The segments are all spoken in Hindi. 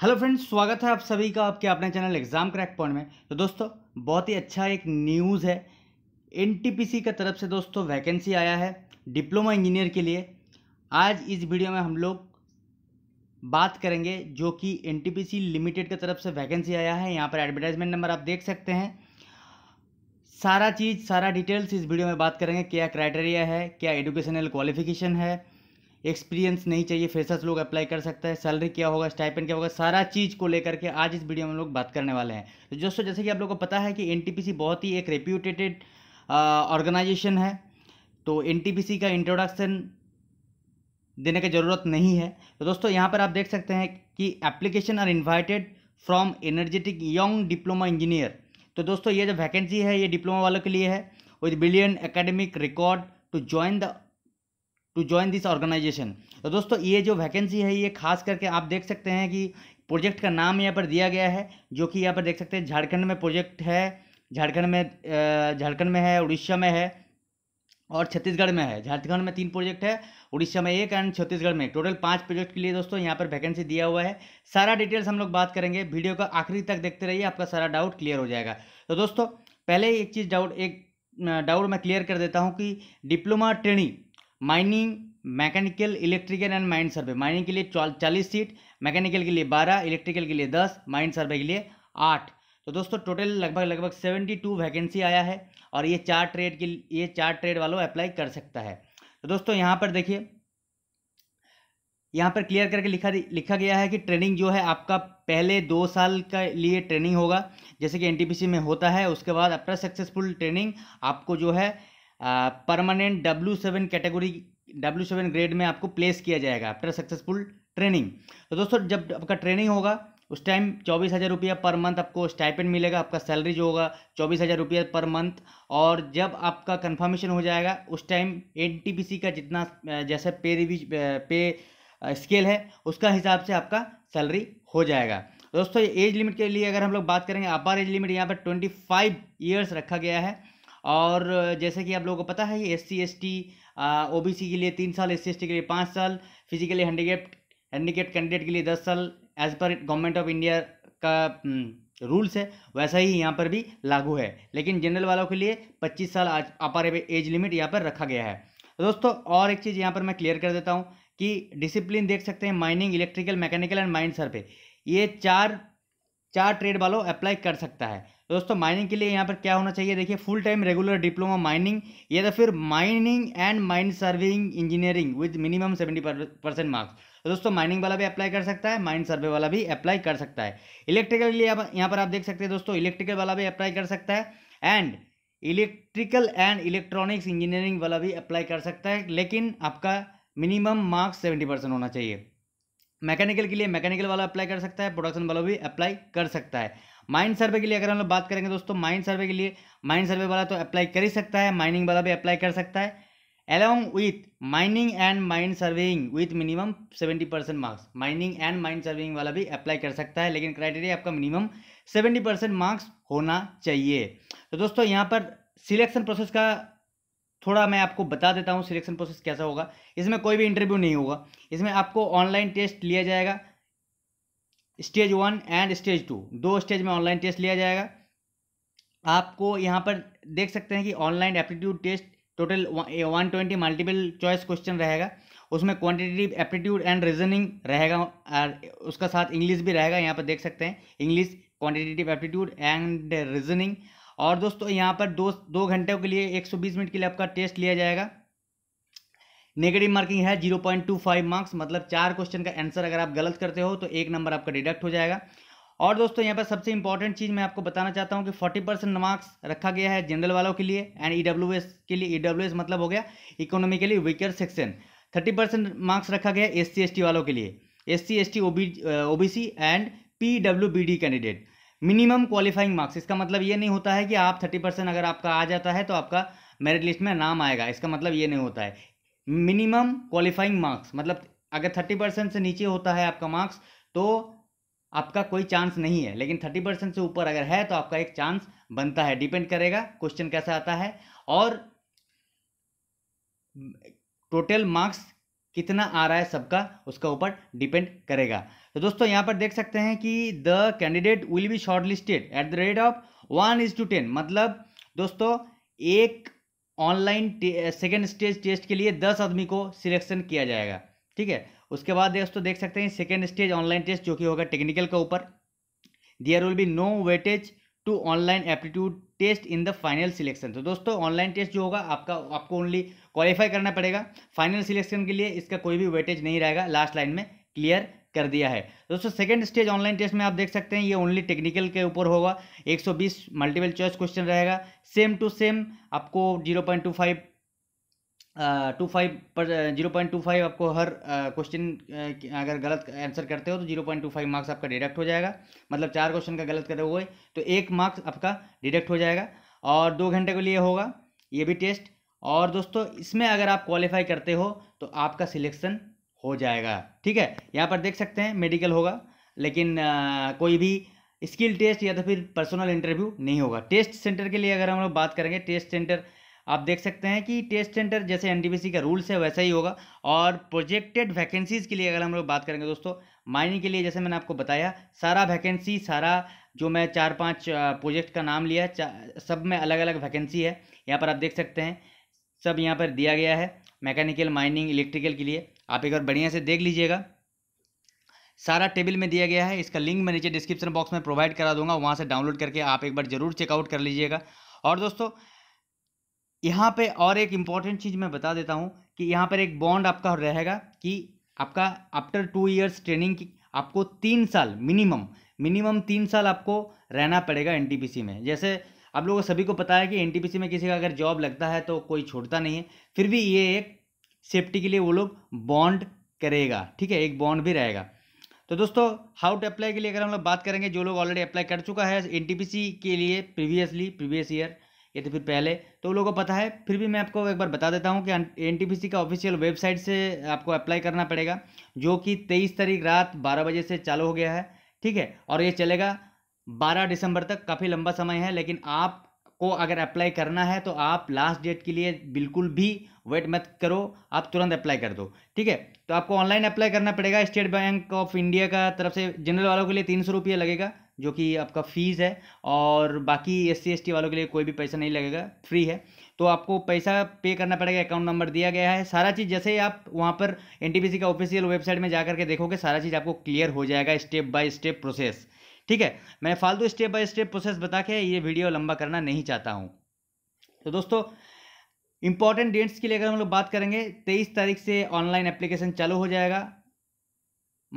हेलो फ्रेंड्स स्वागत है आप सभी का आपके अपने चैनल एग्ज़ाम क्रैक पॉइंट में तो दोस्तों बहुत ही अच्छा एक न्यूज़ है एनटीपीसी की तरफ से दोस्तों वैकेंसी आया है डिप्लोमा इंजीनियर के लिए आज इस वीडियो में हम लोग बात करेंगे जो कि एनटीपीसी लिमिटेड की तरफ से वैकेंसी आया है यहाँ पर एडवर्टाइजमेंट नंबर आप देख सकते हैं सारा चीज़ सारा डिटेल्स इस वीडियो में बात करेंगे क्या क्राइटेरिया है क्या एडुकेशनल क्वालिफिकेशन है एक्सपीरियंस नहीं चाहिए फ्रेशर्स लोग अप्लाई कर सकता है सैलरी क्या होगा स्टाइपेंड क्या होगा सारा चीज़ को लेकर के आज इस वीडियो में लोग बात करने वाले हैं तो दोस्तों जैसे कि आप लोग को पता है कि एन बहुत ही एक रेप्यूटेटेड ऑर्गेनाइजेशन है तो एन का इंट्रोडक्शन देने की ज़रूरत नहीं है तो दोस्तों यहाँ पर आप देख सकते हैं कि application are invited from energetic young diploma engineer तो दोस्तों ये जो वैकेंसी है ये डिप्लोमा वालों के लिए है with brilliant academic record to join the to join this organisation तो दोस्तों ये जो वैकेंसी है ये खास करके आप देख सकते हैं कि प्रोजेक्ट का नाम यहाँ पर दिया गया है जो कि यहाँ पर देख सकते हैं झारखंड में प्रोजेक्ट है झारखंड में झारखंड में है उड़ीसा में है और छत्तीसगढ़ में है झारखंड में तीन प्रोजेक्ट है उड़ीसा में एक एंड छत्तीसगढ़ में टोटल पांच प्रोजेक्ट के लिए दोस्तों यहाँ पर वैकेंसी दिया हुआ है सारा डिटेल्स हम लोग बात करेंगे वीडियो का आखिरी तक देखते रहिए आपका सारा डाउट क्लियर हो जाएगा तो दोस्तों पहले एक चीज़ डाउट एक डाउट मैं क्लियर कर देता हूँ कि diploma training mining mechanical electrical and mine survey mining के लिए चालीस सीट मैकेनिकल के लिए बारह इलेक्ट्रिकल के लिए दस माइंड सर्वे के लिए आठ तो दोस्तों टोटल लगभग लगभग सेवेंटी टू वैकेंसी आया है और ये चार ट्रेड के ये चार ट्रेड वालों अप्लाई कर सकता है तो दोस्तों यहाँ पर देखिए यहाँ पर क्लियर करके लिखा लिखा गया है कि ट्रेनिंग जो है आपका पहले दो साल का लिए ट्रेनिंग होगा जैसे कि एनटीपीसी में होता है उसके बाद आफ्टर सक्सेसफुल ट्रेनिंग आपको जो है permanent W seven category W seven grade में आपको प्लेस किया जाएगा आफ्टर सक्सेसफुल ट्रेनिंग तो दोस्तों जब आपका ट्रेनिंग होगा उस टाइम चौबीस हज़ार रुपया पर मंथ आपको स्टाइपेंड मिलेगा आपका सैलरी जो होगा चौबीस हज़ार रुपया पर मंथ और जब आपका कन्फर्मेशन हो जाएगा उस टाइम एन का जितना जैसे पे रिव्यू पे स्केल है उसका हिसाब से आपका सैलरी हो जाएगा दोस्तों एज लिमिट के लिए अगर हम लोग बात करेंगे अपर एज लिमिट यहाँ पर ट्वेंटी फाइव ईयर्स रखा गया है और जैसे कि आप लोगों को पता है ये S C S T O B C के लिए तीन साल एस सी एस टी के लिए पाँच साल फिजिकली हैंडीकेप हैंडीकेप कैंडिडेट के लिए दस साल एज पर गवर्नमेंट ऑफ इंडिया का रूल्स हम्म, है वैसा ही यहाँ पर भी लागू है लेकिन जनरल वालों के लिए पच्चीस साल अपर एज लिमिट यहाँ पर रखा गया है तो दोस्तों और एक चीज़ यहाँ पर मैं क्लियर कर देता हूँ कि डिसिप्लिन देख सकते हैं mining electrical mechanical and mine survey ये चार चार ट्रेड वालों अप्लाई कर सकता है तो दोस्तों माइनिंग के लिए यहाँ पर क्या होना चाहिए देखिए full time regular diploma mining या तो फिर mining and mine surveying engineering with minimum seventy percent marks तो दोस्तों माइनिंग वाला भी अप्लाई कर सकता है माइन सर्वे वाला भी अप्लाई कर सकता है इलेक्ट्रिकल के लिए यहाँ पर आप देख सकते हैं दोस्तों इलेक्ट्रिकल वाला भी अप्लाई कर सकता है and electrical and electronics engineering वाला भी अप्लाई कर सकता है लेकिन आपका मिनिमम मार्क्स सेवेंटी परसेंट होना चाहिए मैकेनिकल के लिए मैकेनिकल वाला अप्लाई कर सकता है प्रोडक्शन वाला भी अप्लाई कर सकता है माइंड सर्वे के लिए अगर हम लोग बात करेंगे दोस्तों माइंड सर्वे के लिए माइंड सर्वे वाला तो अप्लाई कर ही सकता है माइनिंग वाला भी अप्लाई कर सकता है along with mining and mine surveying with minimum seventy percent marks mining and mine surveying वाला भी अप्लाई कर सकता है लेकिन क्राइटेरिया आपका मिनिमम सेवेंटी परसेंट मार्क्स होना चाहिए तो दोस्तों यहाँ पर सिलेक्शन प्रोसेस का थोड़ा मैं आपको बता देता हूँ सिलेक्शन प्रोसेस कैसा होगा इसमें कोई भी इंटरव्यू नहीं होगा इसमें आपको ऑनलाइन टेस्ट लिया जाएगा stage one and stage two दो स्टेज में ऑनलाइन टेस्ट लिया जाएगा आपको यहाँ पर देख सकते हैं कि online aptitude test total one twenty multiple choice question रहेगा उसमें क्वांटिटेटिव एप्टीट्यूड एंड रीजनिंग रहेगा और उसका साथ इंग्लिश भी रहेगा यहाँ पर देख सकते हैं English quantitative aptitude and reasoning और दोस्तों यहाँ पर दो दो घंटों के लिए 120 मिनट के लिए आपका टेस्ट लिया जाएगा नेगेटिव मार्किंग है zero point two five marks मतलब चार क्वेश्चन का आंसर अगर आप गलत करते हो तो एक नंबर आपका डिडक्ट हो जाएगा और दोस्तों यहाँ पर सबसे इंपॉर्टेंट चीज़ मैं आपको बताना चाहता हूँ कि 40 परसेंट मार्क्स रखा गया है जनरल वालों के लिए एंड ई e के लिए ई e मतलब हो गया economically weaker section thirty percent marks रखा गया एस सी वालों के लिए S C S T O B C and P W B D candidate minimum qualifying marks इसका मतलब ये नहीं होता है कि आप थर्टी परसेंट अगर आपका आ जाता है तो आपका मेरिट लिस्ट में नाम आएगा इसका मतलब ये नहीं होता है मिनिमम क्वालिफाइंग मार्क्स मतलब अगर थर्टी परसेंट से नीचे होता है आपका मार्क्स तो आपका कोई चांस नहीं है लेकिन थर्टी परसेंट से ऊपर अगर है तो आपका एक चांस बनता है डिपेंड करेगा क्वेश्चन कैसा आता है और टोटल मार्क्स कितना आ रहा है सबका उसका ऊपर डिपेंड करेगा तो दोस्तों यहाँ पर देख सकते हैं कि the candidate will be shortlisted at the rate of one is to ten मतलब दोस्तों एक ऑनलाइन सेकेंड स्टेज टेस्ट के लिए दस आदमी को सिलेक्शन किया जाएगा ठीक है उसके बाद दोस्तों तो देख सकते हैं सेकेंड स्टेज ऑनलाइन टेस्ट जो कि होगा टेक्निकल के ऊपर there will be no weightage to online aptitude test in the final selection तो दोस्तों ऑनलाइन टेस्ट जो होगा आपका आपको ओनली क्वालिफाई करना पड़ेगा फाइनल सिलेक्शन के लिए इसका कोई भी वेटेज नहीं रहेगा लास्ट लाइन में क्लियर कर दिया है दोस्तों सेकेंड स्टेज ऑनलाइन टेस्ट में आप देख सकते हैं ये ओनली टेक्निकल के ऊपर होगा 120 मल्टीपल चॉइस क्वेश्चन रहेगा सेम टू सेम आपको 0.25 टू फाइव पर जीरो पॉइंट टू फाइव आपको हर क्वेश्चन uh, अगर गलत आंसर करते हो तो zero point two five marks आपका डिडक्ट हो जाएगा मतलब चार क्वेश्चन का गलत करे हुए तो एक मार्क्स आपका डिडक्ट हो जाएगा और दो घंटे के लिए होगा ये भी टेस्ट और दोस्तों इसमें अगर आप क्वालिफाई करते हो तो आपका सिलेक्शन हो जाएगा ठीक है यहाँ पर देख सकते हैं मेडिकल होगा लेकिन आ, कोई भी स्किल टेस्ट या तो फिर पर्सनल इंटरव्यू नहीं होगा टेस्ट सेंटर के लिए अगर हम लोग बात करेंगे टेस्ट सेंटर आप देख सकते हैं कि टेस्ट सेंटर जैसे एनटीपीसी का रूल्स है वैसा ही होगा और प्रोजेक्टेड वैकेंसीज़ के लिए अगर हम लोग बात करेंगे दोस्तों माइनिंग के लिए जैसे मैंने आपको बताया सारा वैकेंसी सारा जो मैं चार पांच प्रोजेक्ट का नाम लिया सब में अलग अलग वैकेंसी है यहाँ पर आप देख सकते हैं सब यहाँ पर दिया गया है मैकेनिकल माइनिंग इलेक्ट्रिकल के लिए आप एक बार बढ़िया से देख लीजिएगा सारा टेबल में दिया गया है इसका लिंक मैं नीचे डिस्क्रिप्शन बॉक्स में प्रोवाइड करा दूंगा वहाँ से डाउनलोड करके आप एक बार ज़रूर चेकआउट कर लीजिएगा और दोस्तों यहाँ पे और एक इम्पॉर्टेंट चीज़ मैं बता देता हूँ कि यहाँ पर एक बॉन्ड आपका रहेगा कि आपका आफ्टर टू ईयर्स ट्रेनिंग की आपको तीन साल मिनिमम मिनिमम तीन साल आपको रहना पड़ेगा एन में जैसे आप लोगों सभी को पता है कि एन में किसी का अगर जॉब लगता है तो कोई छोड़ता नहीं है फिर भी ये एक सेफ्टी के लिए वो लोग बॉन्ड करेगा ठीक है एक बॉन्ड भी रहेगा तो दोस्तों हाउ टू अप्लाई के लिए अगर हम लोग बात करेंगे जो लोग ऑलरेडी अप्लाई कर चुका है एन के लिए प्रीवियसली प्रीवियस ईयर या तो फिर पहले तो लोगों को पता है फिर भी मैं आपको एक बार बता देता हूँ कि एन का ऑफिशियल वेबसाइट से आपको अप्लाई करना पड़ेगा जो कि तेईस तारीख रात बारह बजे से चालू हो गया है ठीक है और ये चलेगा बारह दिसंबर तक काफ़ी लंबा समय है लेकिन आप को अगर अप्लाई करना है तो आप लास्ट डेट के लिए बिल्कुल भी वेट मत करो आप तुरंत अप्लाई कर दो ठीक है तो आपको ऑनलाइन अप्लाई करना पड़ेगा स्टेट बैंक ऑफ इंडिया का तरफ से जनरल वालों के लिए तीन सौ रुपया लगेगा जो कि आपका फ़ीस है और बाकी एस सी वालों के लिए कोई भी पैसा नहीं लगेगा फ्री है तो आपको पैसा पे करना पड़ेगा अकाउंट नंबर दिया गया है सारा चीज़ जैसे आप वहाँ पर एन का ऑफिशियल वेबसाइट में जा करके देखोगे सारा चीज़ आपको क्लियर हो जाएगा स्टेप बाय स्टेप प्रोसेस ठीक है मैं फालतू स्टेप बाय स्टेप प्रोसेस बता के ये वीडियो लंबा करना नहीं चाहता हूँ तो दोस्तों इंपॉर्टेंट डेट्स के लिए अगर हम लोग बात करेंगे तेईस तारीख से ऑनलाइन एप्लीकेशन चालू हो जाएगा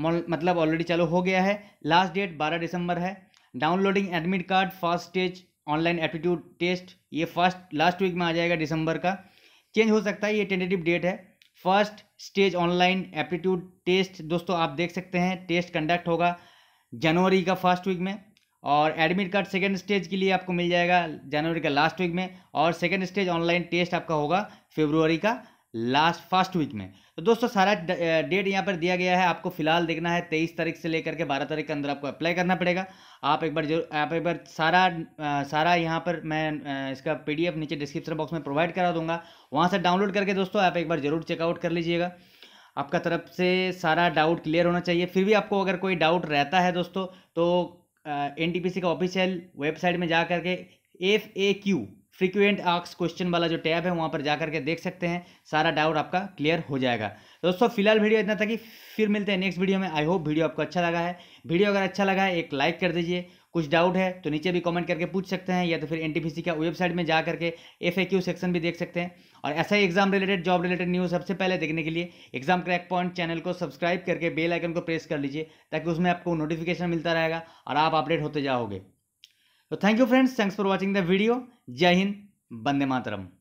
मतलब ऑलरेडी चालू हो गया है लास्ट डेट बारह दिसंबर है downloading admit card first stage online aptitude test ये फर्स्ट लास्ट वीक में आ जाएगा दिसंबर का चेंज हो सकता है ये टेंटेटिव डेट है first stage online aptitude test दोस्तों आप देख सकते हैं टेस्ट कंडक्ट होगा जनवरी का फर्स्ट वीक में और एडमिट कार्ड सेकेंड स्टेज के लिए आपको मिल जाएगा जनवरी का लास्ट वीक में और सेकेंड स्टेज ऑनलाइन टेस्ट आपका होगा फेब्रुवरी का लास्ट फर्स्ट वीक में तो दोस्तों सारा डेट यहाँ पर दिया गया है आपको फिलहाल देखना है तेईस तारीख से लेकर के बारह तारीख के अंदर आपको अप्लाई करना पड़ेगा आप एक बार जरूर आप एक बार सारा आ, सारा यहाँ पर मैं इसका पीडीएफ नीचे डिस्क्रिप्शन बॉक्स में प्रोवाइड करा दूंगा वहाँ से डाउनलोड करके दोस्तों आप एक बार जरूर चेकआउट कर लीजिएगा आपका तरफ से सारा डाउट क्लियर होना चाहिए फिर भी आपको अगर कोई डाउट रहता है दोस्तों तो एन टी का ऑफिशियल वेबसाइट में जा करके एफ ए क्यू फ्रिक्वेंट आक्स क्वेश्चन वाला जो टैब है वहाँ पर जा करके देख सकते हैं सारा डाउट आपका क्लियर हो जाएगा दोस्तों फिलहाल वीडियो इतना था कि फिर मिलते हैं नेक्स्ट वीडियो में आई होप वीडियो आपको अच्छा लगा है वीडियो अगर अच्छा लगा है एक लाइक कर दीजिए कुछ डाउट है तो नीचे भी कमेंट करके पूछ सकते हैं या तो फिर एनटीपीसी का वेबसाइट में जा करके एफएक्यू सेक्शन भी देख सकते हैं और ऐसा ही exam related job related news सबसे पहले देखने के लिए एग्जाम क्रैक पॉइंट चैनल को सब्सक्राइब करके बेल आइकन को प्रेस कर लीजिए ताकि उसमें आपको नोटिफिकेशन मिलता रहेगा और आप अपडेट होते जाओगे तो thank you friends thanks for watching the video जय हिंद बंदे मातरम